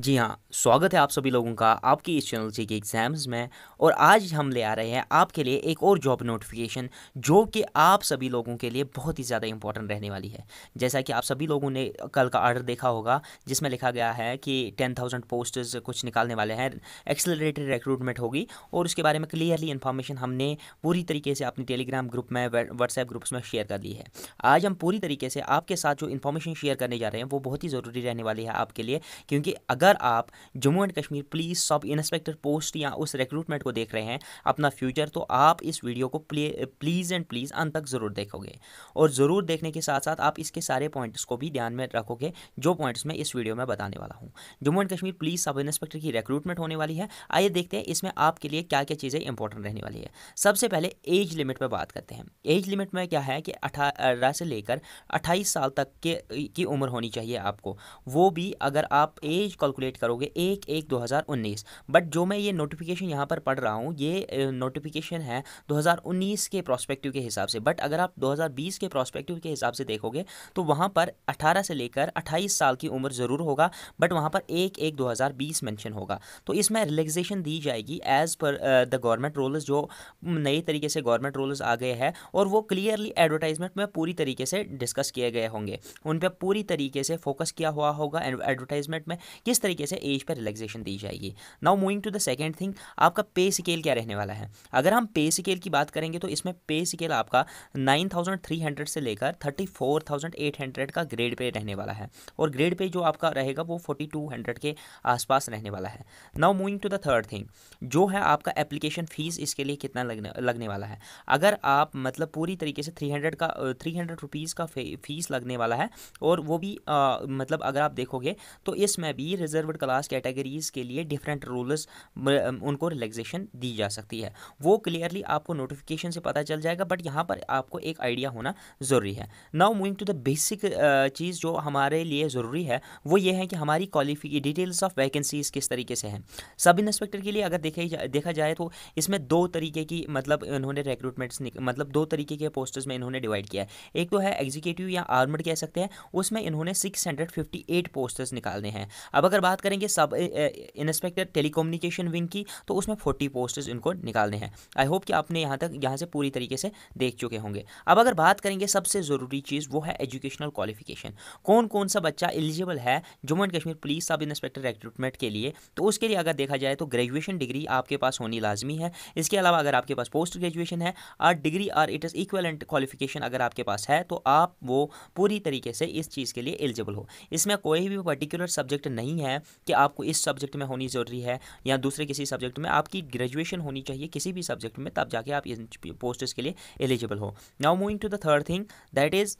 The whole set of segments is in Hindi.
जी हाँ स्वागत है आप सभी लोगों का आपकी इस चैनल जी के एग्ज़ाम्स में और आज हम ले आ रहे हैं आपके लिए एक और जॉब नोटिफिकेशन जो कि आप सभी लोगों के लिए बहुत ही ज़्यादा इंपॉर्टेंट रहने वाली है जैसा कि आप सभी लोगों ने कल का आर्डर देखा होगा जिसमें लिखा गया है कि टेन थाउजेंड पोस्टर्स कुछ निकालने वाले हैं एक्सेलरेटेड रिक्रूटमेंट होगी और उसके बारे में क्लियरली इन्फॉर्मेशन हमने पूरी तरीके से अपने टेलीग्राम ग्रुप में व्हाट्सएप ग्रुप्स में शेयर कर दी है आज हम पूरी तरीके से आपके साथ जो इन्फॉर्मेशन शेयर करने जा रहे हैं वो बहुत ही ज़रूरी रहने वाली है आपके लिए क्योंकि अगर अगर आप Jammu and Kashmir police sub inspector post या उस रिक्रूटमेंट को देख रहे हैं अपना फ्यूचर तो आप इस वीडियो को प्लीज़ एंड प्लीज़ अंत तक ज़रूर देखोगे और ज़रूर देखने के साथ साथ आप इसके सारे पॉइंट्स को भी ध्यान में रखोगे जो पॉइंट्स मैं इस वीडियो में बताने वाला हूँ Jammu and Kashmir police sub inspector की रिक्रूटमेंट होने वाली है आइए देखते हैं इसमें आपके लिए क्या क्या चीज़ें इंपॉर्टेंट रहने वाली है सबसे पहले एज लिमिट पर बात करते हैं एज लिमिट में क्या है कि अठारह से लेकर अट्ठाईस साल तक के की उम्र होनी चाहिए आपको वो भी अगर आप एज कल कैलकुलेट करोगे एक एक दो हज़ार उन्नीस बट जो मैं ये नोटिफिकेशन यहाँ पर पढ़ रहा हूँ ये नोटिफिकेशन है दो हज़ार उन्नीस के प्रोस्पेक्टिव के हिसाब से बट अगर आप दो हज़ार बीस के प्रोस्पेक्टिव के हिसाब से देखोगे तो वहाँ पर अठारह से लेकर अट्ठाईस साल की उम्र ज़रूर होगा बट वहाँ पर एक एक दो हज़ार बीस मैंशन होगा तो इसमें रिलैक्सेशन दी जाएगी as per the government roles जो नए तरीके से गवर्नमेंट रोल्स आ गए हैं और वो क्लियरली एडवर्टाइजमेंट में पूरी तरीके से डिस्कस किए गए होंगे उन पर पूरी तरीके से फोकस किया हुआ होगा एडवर्टाइजमेंट में किस तरीके से एज पर रिलैक्सेशन दी जाएगी now moving to the second thing आपका पे स्केल क्या रहने वाला है अगर हम पे स्केल की बात करेंगे तो इसमें पे स्केल आपका नाइन थाउजेंड थ्री हंड्रेड से लेकर thirty four thousand eight hundred का ग्रेड पे रहने वाला है और ग्रेड पे जो आपका रहेगा वो फोर्टी टू हंड्रेड के आसपास रहने वाला है now moving to the third thing जो है आपका एप्लीकेशन फ़ीस इसके लिए कितना लगने लगने वाला है अगर आप मतलब पूरी तरीके से थ्री हंड्रेड का थ्री हंड्रेड रुपीज़ का फ़ीस लगने वाला है और वो भी आ, मतलब अगर आप देखोगे तो इसमें भी रिजल्ट रिजर्व क्लास कैटेगरीज़ के लिए डिफरेंट रूल्स उनको रिलैक्सेशन दी जा सकती है वो क्लियरली आपको नोटिफिकेशन से पता चल जाएगा बट यहाँ पर आपको एक आइडिया होना ज़रूरी है now moving to the basic चीज़ जो हमारे लिए ज़रूरी है वो ये है कि हमारी क्वालिफिक डिटेल्स ऑफ वैकेंसीज़ किस तरीके से हैं सब इंस्पेक्टर के लिए अगर देखे जा, देखा जाए तो इसमें दो तरीके की मतलब इन्होंने रिक्रूटमेंट्स मतलब दो तरीके के पोस्टर्स में इन्होंने डिवाइड किया है एक तो है एग्जीक्यूटिव या आर्मड कह सकते हैं उसमें इन्होंने six hundred fifty eight posters निकालने हैं अब अगर बात करेंगे सब इंस्पेक्टर टेलीकोम्युनिकेशन विंग की तो उसमें फोर्टी पोस्टेज इनको निकालने हैं आई होप कि आपने यहाँ तक यहाँ से पूरी तरीके से देख चुके होंगे अब अगर बात करेंगे सबसे ज़रूरी चीज़ वो है एजुकेशनल क्वालिफिकेशन कौन कौन सा बच्चा एलिजिबल है Jammu and Kashmir police sub inspector recruitment के लिए तो उसके लिए अगर देखा जाए तो ग्रेजुएशन डिग्री आपके पास होनी लाजमी है इसके अलावा अगर आपके पास पोस्ट ग्रेजुएशन है और डिग्री और इट इज़ इक्वलेंट क्वालिफिकेशन अगर आपके पास है तो आप वो पूरी तरीके से इस चीज़ के लिए एलिजिबल हो इसमें कोई भी पर्टिकुलर सब्जेक्ट नहीं है है कि आपको इस सब्जेक्ट में होनी ज़रूरी है या दूसरे किसी सब्जेक्ट में आपकी ग्रेजुएशन होनी चाहिए किसी भी सब्जेक्ट में तब जाके आप इन पोस्टर्स के लिए एलिजिबल हो now moving to the third thing that is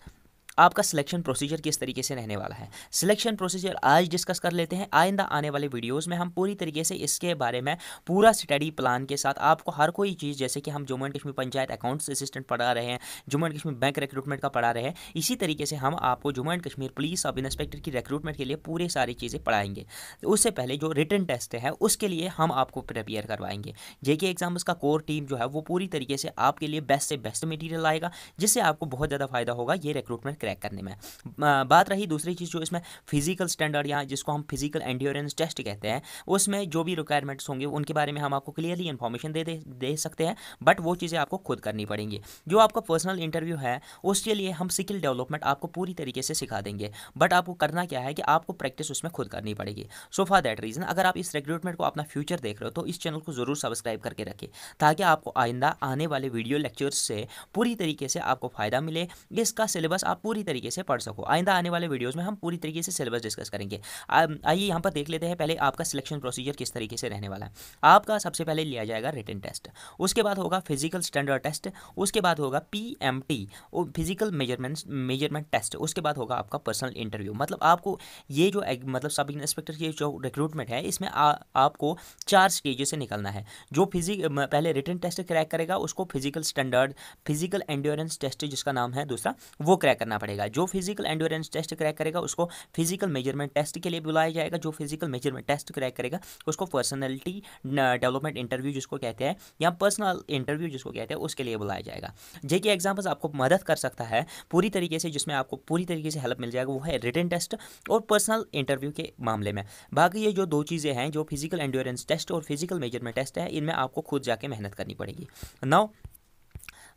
आपका सिलेक्शन प्रोसीजर किस तरीके से रहने वाला है सिलेक्शन प्रोसीजर आज डिस्कस कर लेते हैं आइंदा आने वाले वीडियोज़ में हम पूरी तरीके से इसके बारे में पूरा स्टडी प्लान के साथ आपको हर कोई चीज़ जैसे कि हम Jammu and Kashmir panchayat accounts assistant पढ़ा रहे हैं Jammu and Kashmir bank recruitment का पढ़ा रहे हैं इसी तरीके से हम आपको Jammu and Kashmir police sub inspector की रिक्रूटमेंट के लिए पूरी सारी चीज़ें पढ़ाएंगे तो उससे पहले जो रिटर्न टेस्ट है उसके लिए हम आपको प्रिपेयर करवाएंगे जेके एग्जाम्स का कोर टीम जो है वो पूरी तरीके से आपके लिए बेस्ट से बेस्ट मटीरियल आएगा जिससे आपको बहुत ज़्यादा फायदा होगा ये रिक्रूटमेंट क्रैक करने में बात रही दूसरी चीज़ जो इसमें फिजिकल स्टैंडर्ड या जिसको हम फिजिकल एंड्योरेंस टेस्ट कहते हैं उसमें जो भी रिक्वायरमेंट्स होंगे उनके बारे में हम आपको क्लियरली इन्फॉर्मेशन दे, दे दे सकते हैं बट वो चीज़ें आपको खुद करनी पड़ेंगी जो आपका पर्सनल इंटरव्यू है उसके लिए हम स्किल डेवलपमेंट आपको पूरी तरीके से सिखा देंगे बट आपको करना क्या है कि आपको प्रैक्टिस उसमें खुद करनी पड़ेगी सो फॉर दैट रीज़न अगर आप इस रिक्रूटमेंट को अपना फ्यूचर देख रहे हो तो इस चैनल को ज़रूर सब्सक्राइब करके रखें ताकि आपको आइंदा आने वाले वीडियो लेक्चर्स से पूरी तरीके से आपको फ़ायदा मिले इसका सिलेबस आप पूरी पूरी तरीके से पढ़ सको आइंदा आने वाले वीडियोज़ में हम पूरी तरीके से सिलेबस डिस्कस करेंगे आइए यहाँ पर देख लेते हैं पहले आपका सिलेक्शन प्रोसीजर किस तरीके से रहने वाला है आपका सबसे पहले लिया जाएगा रिटर्न टेस्ट उसके बाद होगा फिजिकल स्टैंडर्ड टेस्ट उसके बाद होगा P M T physical measurement measurement test उसके बाद होगा आपका पर्सनल इंटरव्यू मतलब आपको ये जो मतलब सब इंस्पेक्टर की जो रिक्रूटमेंट है इसमें आ, आपको चार स्टेज से निकलना है जो फिजिक पहले रिटर्न टेस्ट क्रैक करेगा उसको physical standard physical endurance test जिसका नाम है दूसरा वो क्रैक करना पड़ेगा पड़ेगा जो फिजिकल एंडोरेंस टेस्ट क्रैक करेगा उसको फिजिकल मेजरमेंट टेस्ट के लिए बुलाया जाएगा जो फिजिकल मेजरमेंट टेस्ट क्रैक करेगा उसको पर्सनैलिटी डेवलपमेंट इंटरव्यू जिसको कहते हैं या पर्सनल इंटरव्यू जिसको कहते हैं उसके लिए बुलाया जाएगा जेके एग्जाम्पल्स आपको मदद कर सकता है पूरी तरीके से जिसमें आपको पूरी तरीके से हेल्प मिल जाएगा वो है रिटर्न टेस्ट और पर्सनल इंटरव्यू के मामले में बाकी ये जो दो चीज़ें हैं जो फिजिकल एंडोरेंस टेस्ट और फिजिकल मेजरमेंट टेस्ट है इनमें आपको खुद जाके मेहनत करनी पड़ेगी नाउ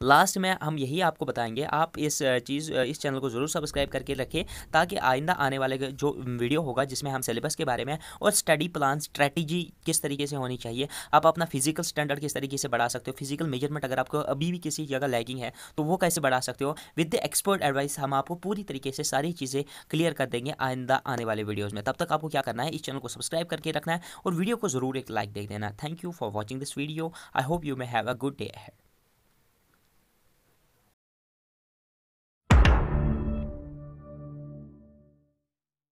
लास्ट में हम यही आपको बताएंगे आप इस चीज़ इस चैनल को ज़रूर सब्सक्राइब करके रखें ताकि आइंदा आने वाले जो वीडियो होगा जिसमें हम सिलेबस के बारे में और स्टडी प्लान स्ट्रैटेजी किस तरीके से होनी चाहिए आप अपना फिजिकल स्टैंडर्ड किस तरीके से बढ़ा सकते हो फिजिकल मेजरमेंट अगर आपको अभी भी किसी जगह लैगिंग है तो वो कैसे बढ़ा सकते हो विद द एक्सपर्ट एडवाइस हम आपको पूरी तरीके से सारी चीज़ें क्लियर कर देंगे आइंदा आने वाले वीडियोज़ में तब तक आपको क्या करना है इस चैनल को सब्सक्राइब करके रखना है और वीडियो को ज़रूर एक लाइक देख देना thank you for watching this video I hope you may have a good day had